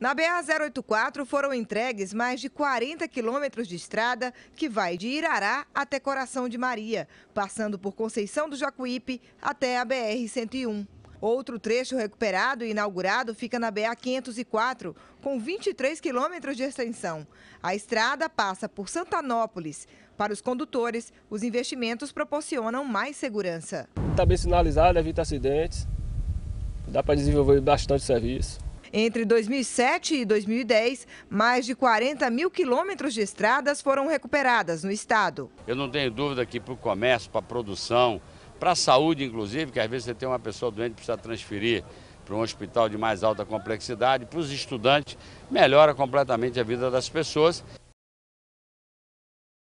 Na BR-084 foram entregues mais de 40 quilômetros de estrada que vai de Irará até Coração de Maria, passando por Conceição do Jacuípe até a BR-101. Outro trecho recuperado e inaugurado fica na BA-504, com 23 quilômetros de extensão. A estrada passa por Santanópolis. Para os condutores, os investimentos proporcionam mais segurança. Está bem sinalizado, evita acidentes, dá para desenvolver bastante serviço. Entre 2007 e 2010, mais de 40 mil quilômetros de estradas foram recuperadas no estado. Eu não tenho dúvida que para o comércio, para a produção, para a saúde, inclusive, que às vezes você tem uma pessoa doente e precisa transferir para um hospital de mais alta complexidade, para os estudantes, melhora completamente a vida das pessoas